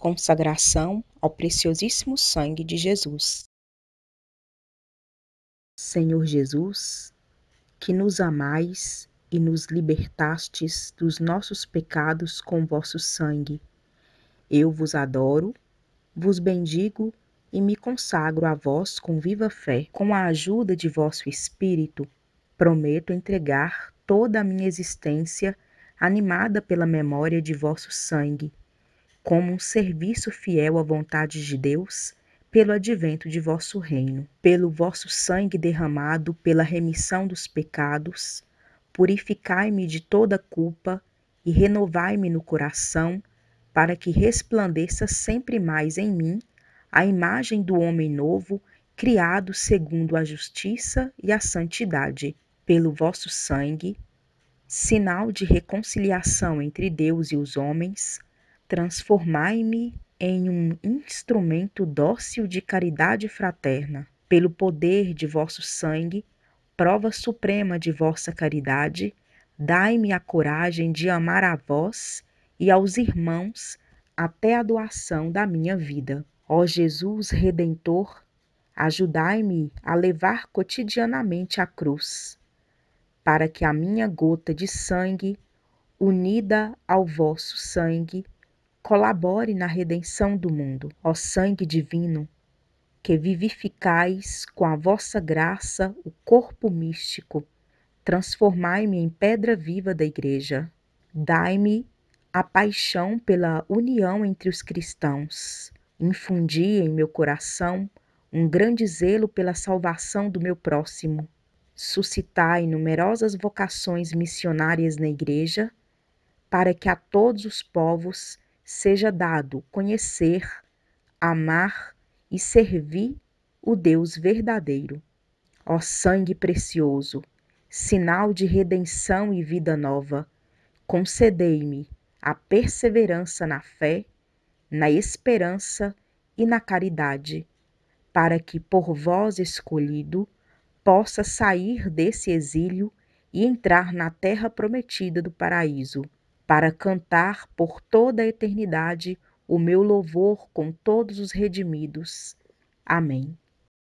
consagração ao preciosíssimo sangue de Jesus. Senhor Jesus, que nos amais e nos libertastes dos nossos pecados com vosso sangue, eu vos adoro, vos bendigo e me consagro a vós com viva fé. Com a ajuda de vosso Espírito, prometo entregar toda a minha existência animada pela memória de vosso sangue como um serviço fiel à vontade de Deus, pelo advento de vosso reino, pelo vosso sangue derramado pela remissão dos pecados, purificai-me de toda culpa e renovai-me no coração, para que resplandeça sempre mais em mim a imagem do homem novo, criado segundo a justiça e a santidade, pelo vosso sangue, sinal de reconciliação entre Deus e os homens transformai-me em um instrumento dócil de caridade fraterna, pelo poder de vosso sangue, prova suprema de vossa caridade, dai-me a coragem de amar a vós e aos irmãos até a doação da minha vida. Ó Jesus Redentor, ajudai-me a levar cotidianamente a cruz, para que a minha gota de sangue, unida ao vosso sangue, colabore na redenção do mundo. Ó sangue divino, que vivificais com a vossa graça o corpo místico, transformai-me em pedra viva da Igreja. Dai-me a paixão pela união entre os cristãos. Infundi em meu coração um grande zelo pela salvação do meu próximo. Suscitai numerosas vocações missionárias na Igreja, para que a todos os povos seja dado conhecer, amar e servir o Deus verdadeiro. Ó sangue precioso, sinal de redenção e vida nova, concedei-me a perseverança na fé, na esperança e na caridade, para que por vós escolhido possa sair desse exílio e entrar na terra prometida do paraíso para cantar por toda a eternidade o meu louvor com todos os redimidos. Amém.